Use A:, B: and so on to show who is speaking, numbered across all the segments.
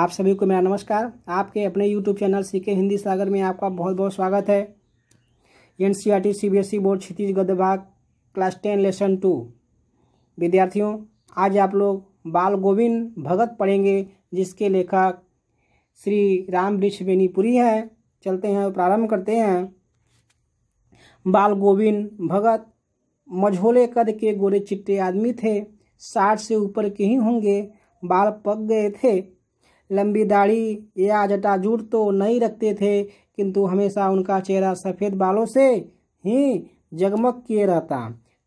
A: आप सभी को मेरा नमस्कार आपके अपने यूट्यूब चैनल सी के हिंदी सागर में आपका बहुत बहुत स्वागत है N C R T C B S E board Chhattisgarh विभाग क्लास टेन लेसन टू विद्यार्थियों आज आप लोग बाल गोविंद भगत पढ़ेंगे जिसके लेखक श्री राम वृक्ष बेनीपुरी हैं चलते हैं प्रारंभ करते हैं बाल गोविंद भगत मझोले कद के गोरे चिट्टे आदमी थे साठ से ऊपर के ही होंगे बाल पक गए थे लंबी दाढ़ी या जटाजूट तो नहीं रखते थे किंतु हमेशा उनका चेहरा सफ़ेद बालों से ही जगमग किए रहता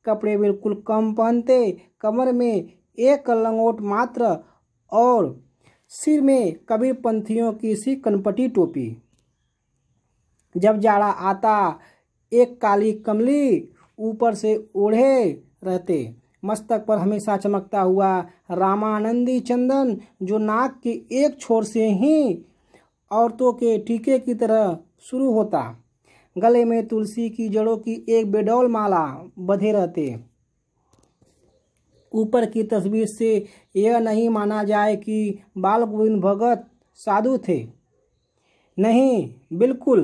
A: कपड़े बिल्कुल कम पहनते कमर में एक लंगोट मात्र और सिर में कभी पंथियों की सी कनपटी टोपी जब जाड़ा आता एक काली कमली ऊपर से ओढ़े रहते मस्तक पर हमेशा चमकता हुआ रामानंदी चंदन जो नाक के एक छोर से ही औरतों के टीके की तरह शुरू होता गले में तुलसी की जड़ों की एक बेडौल माला बधे रहते ऊपर की तस्वीर से यह नहीं माना जाए कि बाल गोविंद भगत साधु थे नहीं बिल्कुल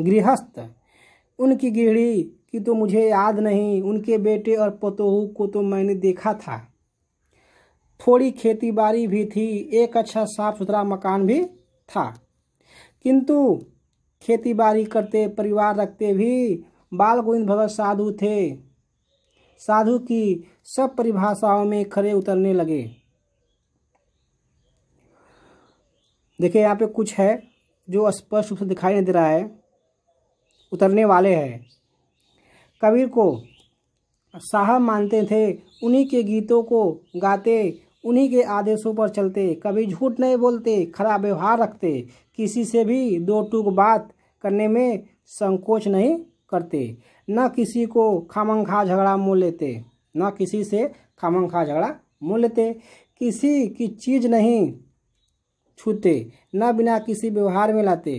A: गृहस्थ उनकी गृहणी कि तो मुझे याद नहीं उनके बेटे और पतोहू को तो मैंने देखा था थोड़ी खेती बाड़ी भी थी एक अच्छा साफ सुथरा मकान भी था किंतु खेती बाड़ी करते परिवार रखते भी बाल गोविंद भगत साधु थे साधु की सब परिभाषाओं में खड़े उतरने लगे देखिए यहाँ पे कुछ है जो स्पष्ट रूप से दिखाई नहीं दे रहा है उतरने वाले हैं कबीर को साहब मानते थे उन्हीं के गीतों को गाते उन्हीं के आदेशों पर चलते कभी झूठ नहीं बोलते खरा व्यवहार रखते किसी से भी दो टूक बात करने में संकोच नहीं करते न किसी को खामंखा झगड़ा मोल लेते न किसी से खामंखा झगड़ा मोल लेते किसी की चीज़ नहीं छूते न बिना किसी व्यवहार में लाते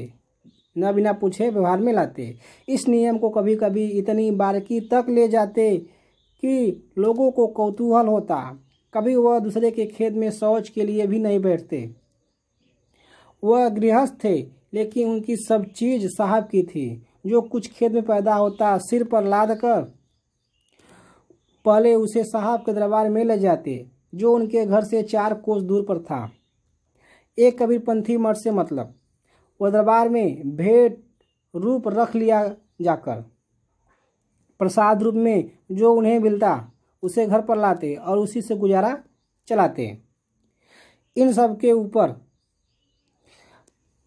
A: न बिना पूछे व्यवहार में लाते इस नियम को कभी कभी इतनी बारीकी तक ले जाते कि लोगों को कौतूहल होता कभी वह दूसरे के खेत में शौच के लिए भी नहीं बैठते वह गृहस्थ थे लेकिन उनकी सब चीज साहब की थी जो कुछ खेत में पैदा होता सिर पर लाद कर पहले उसे साहब के दरबार में ले जाते जो उनके घर से चार कोस दूर पर था एक कबीरपंथी मठ से मतलब वो दरबार में भेंट रूप रख लिया जाकर प्रसाद रूप में जो उन्हें मिलता उसे घर पर लाते और उसी से गुजारा चलाते इन सब के ऊपर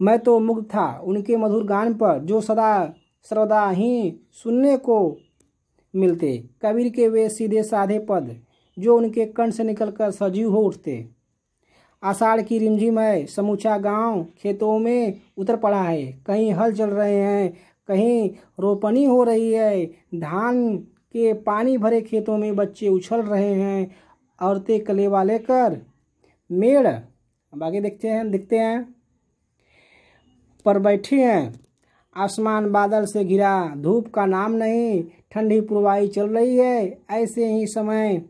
A: मैं तो मुग्ध था उनके मधुर गान पर जो सदा सर्वदा ही सुनने को मिलते कबीर के वे सीधे साधे पद जो उनके कंठ से निकलकर सजीव हो उठते आषाढ़ की रिमझिम है समूचा गांव खेतों में उतर पड़ा है कहीं हल चल रहे हैं कहीं रोपनी हो रही है धान के पानी भरे खेतों में बच्चे उछल रहे हैं औरतें कलेवा लेकर मेड़ अब आगे देखते हैं दिखते हैं पर बैठी हैं आसमान बादल से घिरा धूप का नाम नहीं ठंडी पुरवाई चल रही है ऐसे ही समय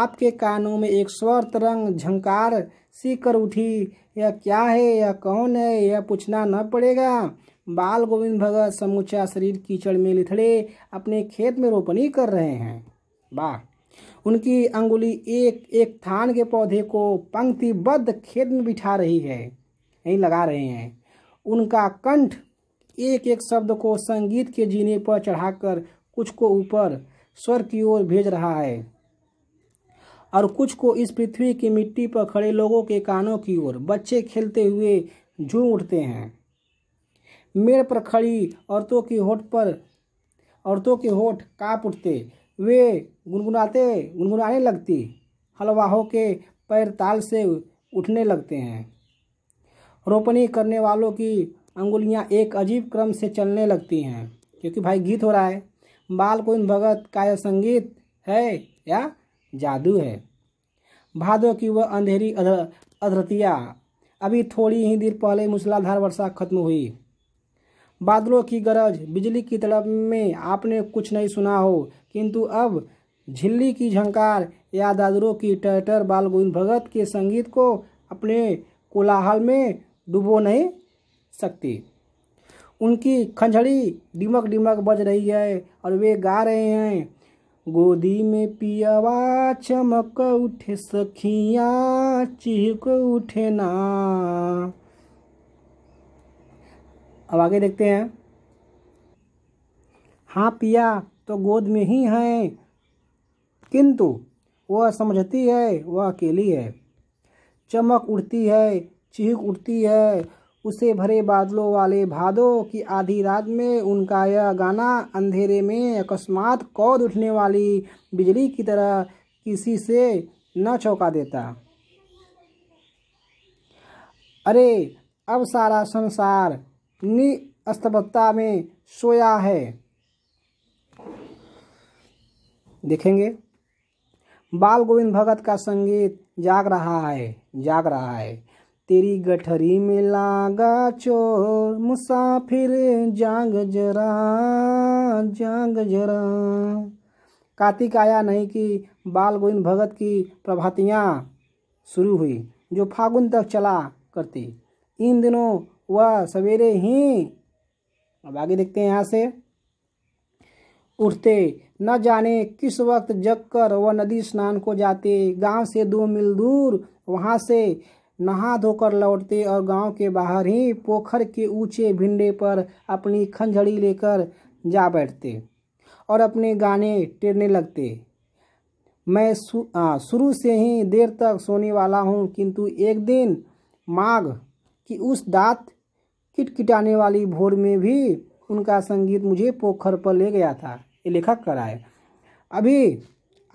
A: आपके कानों में एक स्वर तरंग झंकार सीख कर उठी यह क्या है यह कौन है यह पूछना न पड़ेगा बाल गोविंद भगत समूचा शरीर कीचड़ में लिथड़े अपने खेत में रोपनी कर रहे हैं वाह उनकी अंगुली एक एक थान के पौधे को पंक्तिबद्ध खेत में बिठा रही है यही लगा रहे हैं उनका कंठ एक एक शब्द को संगीत के जीने पर चढ़ाकर कुछ को ऊपर स्वर की ओर भेज रहा है और कुछ को इस पृथ्वी की मिट्टी पर खड़े लोगों के कानों की ओर बच्चे खेलते हुए झूम उठते हैं मेड़ पर खड़ी औरतों की होठ पर औरतों के होठ काँप उठते वे गुनगुनाते गुनगुनाने लगती हलवाहों के पैर ताल से उठने लगते हैं रोपनी करने वालों की अंगुलियां एक अजीब क्रम से चलने लगती हैं क्योंकि भाई गीत हो रहा है बाल को इन भगत का यह संगीत है या जादू है भादों की वह अंधेरी अधरतिया अभी थोड़ी ही देर पहले मूसलाधार वर्षा खत्म हुई बादलों की गरज बिजली की तड़प में आपने कुछ नहीं सुना हो किंतु अब झिल्ली की झंकार या दादरों की टटर बाल गोविंद भगत के संगीत को अपने कोलाहल में डुबो नहीं सकती उनकी खंझड़ी डिमक डिमक बज रही है और वे गा रहे हैं गोदी में पियावा चमक उठे सखिया चिहक उठे ना अब आगे देखते हैं हाँ पिया तो गोद में ही है किंतु वह समझती है वह अकेली है चमक उठती है चीख उठती है उसे भरे बादलों वाले भादों की आधी रात में उनका यह गाना अंधेरे में अकस्मात कौद उठने वाली बिजली की तरह किसी से न चौंका देता अरे अब सारा संसार नि में सोया है देखेंगे बाल गोविंद भगत का संगीत जाग रहा है जाग रहा है तेरी गठरी में लागा चोर मुसाफिर जाग जरा जाग जरा कार्तिक आया नहीं कि बाल गोविंद भगत की प्रभातियाँ शुरू हुई जो फागुन तक चला करती इन दिनों वह सवेरे ही अब आगे देखते हैं यहाँ से उठते न जाने किस वक्त जग कर वह नदी स्नान को जाते गांव से दो मील दूर वहाँ से नहा धोकर लौटते और गांव के बाहर ही पोखर के ऊंचे भिंडे पर अपनी खंजड़ी लेकर जा बैठते और अपने गाने टेरने लगते मैं शुरू से ही देर तक सोने वाला हूँ किंतु एक दिन माघ की उस दांत किटकिटाने वाली भोर में भी उनका संगीत मुझे पोखर पर ले गया था ये लेखक कराए अभी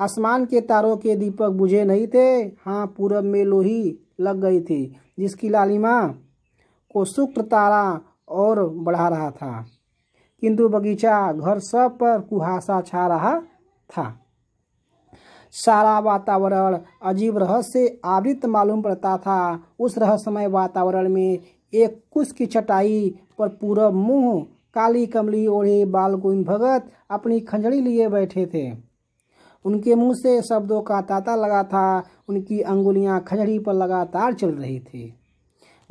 A: आसमान के तारों के दीपक बुझे नहीं थे हाँ पूरब में लोही लग गई थी जिसकी लालिमा को शुक्र तारा और बढ़ा रहा था किंतु बगीचा घर सब पर कुहासा छा रहा था सारा वातावरण अजीब रहस्य आवृत मालूम पड़ता था उस रहस्यमय वातावरण में एक कुश की चटाई पर पूरा मुंह काली कमली ओढ़े बालगोविंद भगत अपनी खंजड़ी लिए बैठे थे उनके मुंह से शब्दों का तांता लगा था उनकी अंगुलियां खजड़ी पर लगातार चल रही थी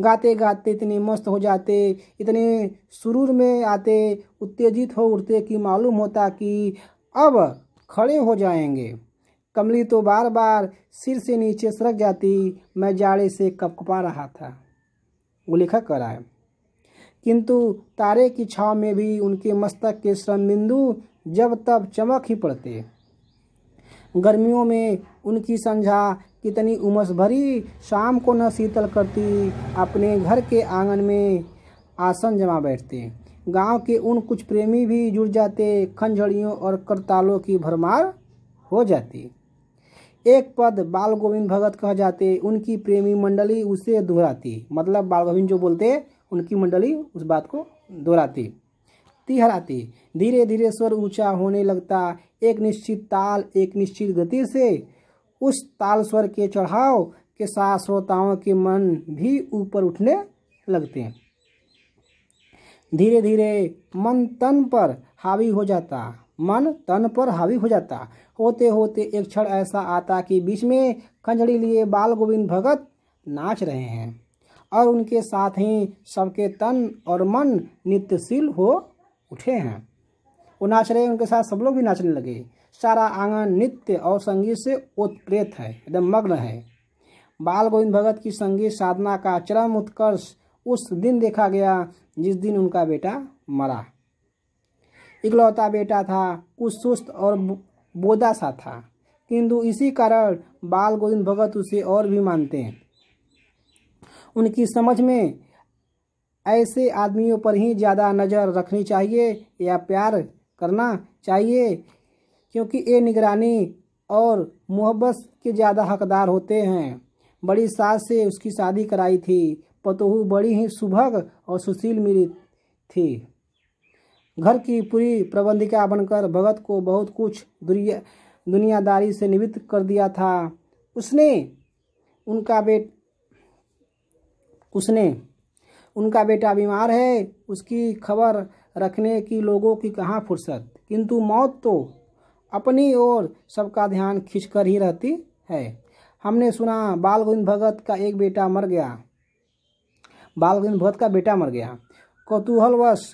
A: गाते गाते इतने मस्त हो जाते इतने सुरूर में आते उत्तेजित हो उठते कि मालूम होता कि अब खड़े हो जाएंगे कमली तो बार बार सिर से नीचे सरक जाती मैं जाड़े से कपकपा रहा था वो लिखा कर है किंतु तारे की छाव में भी उनके मस्तक के श्रम बिंदु जब तब चमक ही पड़ते गर्मियों में उनकी संझा कितनी उमस भरी शाम को न शीतल करती अपने घर के आंगन में आसन जमा बैठते गांव के उन कुछ प्रेमी भी जुड़ जाते खंजड़ियों और करतालों की भरमार हो जाती एक पद बाल गोविंद भगत कह जाते उनकी प्रेमी मंडली उसे दोहराती मतलब बाल गोविंद जो बोलते उनकी मंडली उस बात को दोहराती तिहराती धीरे धीरे स्वर ऊंचा होने लगता एक निश्चित ताल एक निश्चित गति से उस ताल स्वर के चढ़ाव के साथ श्रोताओं के मन भी ऊपर उठने लगते हैं धीरे धीरे मन तन पर हावी हो जाता मन तन पर हावी हो जाता होते होते एक क्षण ऐसा आता कि बीच में खंजड़ी लिए बाल गोविंद भगत नाच रहे हैं और उनके साथ ही सबके तन और मन नित्यशील हो उठे हैं वो नाच रहे उनके साथ सब लोग भी नाचने लगे सारा आंगन नृत्य और संगीत से उत्प्रेत है एकदम मग्न है बाल गोविंद भगत की संगीत साधना का चरम उत्कर्ष उस दिन देखा गया जिस दिन उनका बेटा मरा इकलौता बेटा था कुछ सुस्त और बोदा सा था किंतु इसी कारण बाल गोविंद भगत उसे और भी मानते हैं उनकी समझ में ऐसे आदमियों पर ही ज़्यादा नज़र रखनी चाहिए या प्यार करना चाहिए क्योंकि ये निगरानी और मुहब्बत के ज़्यादा हकदार होते हैं बड़ी सास से उसकी शादी कराई थी पतोह बड़ी ही सुभग और सुशील मिली थी घर की पूरी प्रबंधिका बनकर भगत को बहुत कुछ दुनिया दुनियादारी से निवृत्त कर दिया था उसने उनका बेट उसने उनका बेटा बीमार है उसकी खबर रखने की लोगों की कहाँ फुर्सत किंतु मौत तो अपनी ओर सबका ध्यान खींचकर ही रहती है हमने सुना बाल गोविंद भगत का एक बेटा मर गया बाल गोविंद भगत का बेटा मर गया कौतूहलवश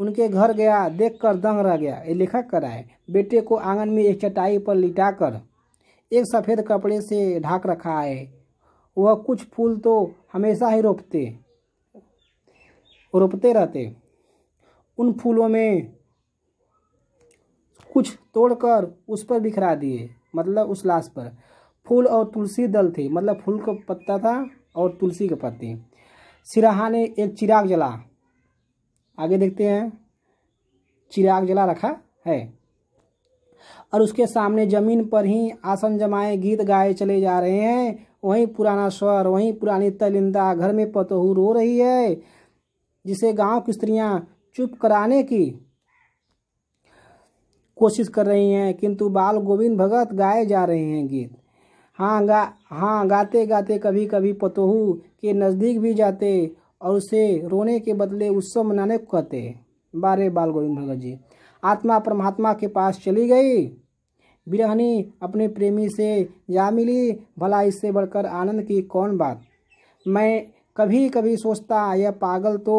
A: उनके घर गया देख कर दंग रह गया ये लेखक कराए बेटे को आंगन में एक चटाई पर लिटाकर एक सफ़ेद कपड़े से ढाक रखा है वह कुछ फूल तो हमेशा ही रोपते रोपते रहते उन फूलों में कुछ तोड़कर उस पर बिखरा दिए मतलब उस लाश पर फूल और तुलसी दल थे मतलब फूल का पत्ता था और तुलसी के पत्ते सिराहा ने एक चिराग जला आगे देखते हैं चिराग जला रखा है और उसके सामने ज़मीन पर ही आसन जमाए गीत गाए चले जा रहे हैं वहीं पुराना स्वर वहीं पुरानी तलिंदा घर में पतोहू रो रही है जिसे गांव की स्त्रियां चुप कराने की कोशिश कर रही हैं किंतु बाल गोविंद भगत गाए जा रहे हैं गीत हाँ गा हाँ गाते गाते कभी कभी पतोहू के नज़दीक भी जाते और उसे रोने के बदले उत्सव मनाने को कहते बारे बाल गोविंद भगत जी आत्मा परमात्मा के पास चली गई बिरहनी अपने प्रेमी से जा मिली भला इससे बढ़कर आनंद की कौन बात मैं कभी कभी सोचता यह पागल तो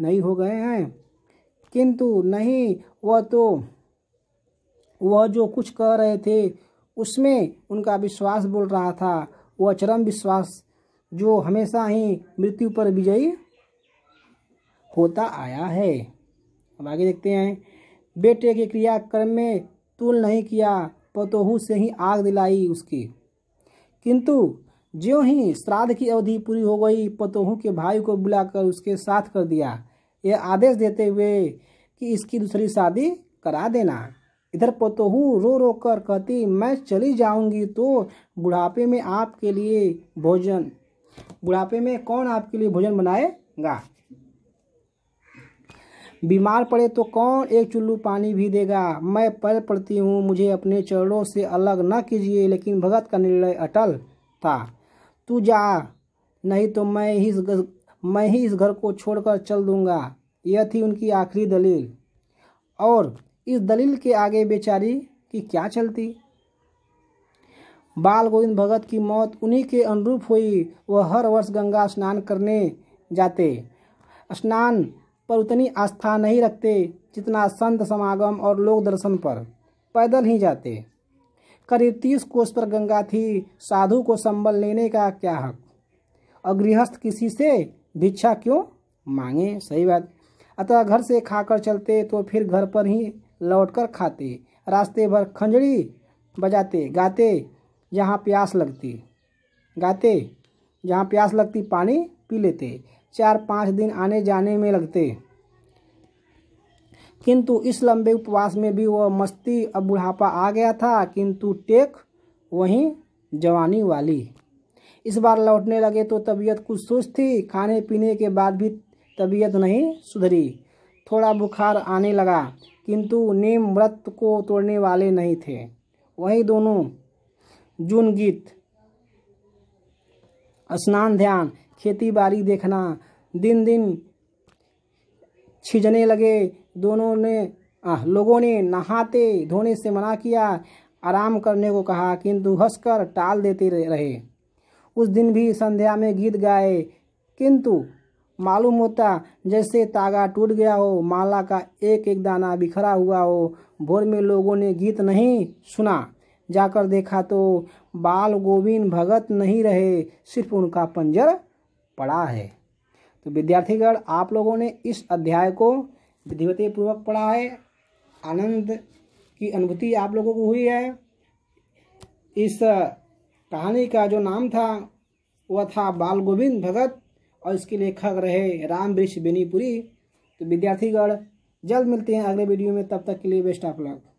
A: नहीं हो गए हैं किंतु नहीं वह तो वह जो कुछ कह रहे थे उसमें उनका विश्वास बोल रहा था वह चरम विश्वास जो हमेशा ही मृत्यु पर विजयी होता आया है अब आगे देखते हैं बेटे के क्रियाक्रम में तुल नहीं किया पतोहू से ही आग दिलाई उसकी किंतु ज्यों ही श्राद्ध की अवधि पूरी हो गई पतोहू के भाई को बुलाकर उसके साथ कर दिया यह आदेश देते हुए कि इसकी दूसरी शादी करा देना इधर पतोहू रो रो कर कहती मैं चली जाऊंगी तो बुढ़ापे में आपके लिए भोजन बुढ़ापे में कौन आपके लिए भोजन बनाएगा बीमार पड़े तो कौन एक चुल्लू पानी भी देगा मैं पल पड़ती हूँ मुझे अपने चरणों से अलग न कीजिए लेकिन भगत का निर्णय अटल था तू जा नहीं तो मैं ही इस मैं ही इस घर को छोड़कर चल दूंगा यह थी उनकी आखिरी दलील और इस दलील के आगे बेचारी की क्या चलती बाल गोविंद भगत की मौत उन्हीं के अनुरूप हुई वह हर वर्ष गंगा स्नान करने जाते स्नान पर उतनी आस्था नहीं रखते जितना संत समागम और लोक दर्शन पर पैदल ही जाते करीब तीस कोस पर गंगा थी साधु को संबल लेने का क्या हक और गृहस्थ किसी से भिक्षा क्यों मांगे सही बात अतः घर से खाकर चलते तो फिर घर पर ही लौटकर खाते रास्ते भर खंजड़ी बजाते गाते जहाँ प्यास लगती गाते जहाँ प्यास लगती पानी पी लेते चार पाँच दिन आने जाने में लगते किंतु इस लंबे उपवास में भी वह मस्ती अब बुढ़ापा आ गया था किंतु टेक वहीं जवानी वाली इस बार लौटने लगे तो तबीयत कुछ सुस्त थी खाने पीने के बाद भी तबीयत नहीं सुधरी थोड़ा बुखार आने लगा किंतु नीम व्रत को तोड़ने वाले नहीं थे वही दोनों जून गीत स्नान ध्यान खेती बाड़ी देखना दिन दिन छिजने लगे दोनों ने आ, लोगों ने नहाते धोने से मना किया आराम करने को कहा किंतु हंसकर टाल देते रहे उस दिन भी संध्या में गीत गाए किंतु मालूम होता जैसे तागा टूट गया हो माला का एक एक दाना बिखरा हुआ हो भोर में लोगों ने गीत नहीं सुना जाकर देखा तो बाल गोविंद भगत नहीं रहे सिर्फ उनका पंजर पड़ा है तो विद्यार्थीगण आप लोगों ने इस अध्याय को विधिवती पूर्वक पढ़ा है आनंद की अनुभूति आप लोगों को हुई है इस कहानी का जो नाम था वह था बाल गोविंद भगत और इसके लेखक रहे राम वृक्ष बेनीपुरी तो विद्यार्थीगढ़ जल्द मिलते हैं अगले वीडियो में तब तक के लिए बेस्ट ऑफ लक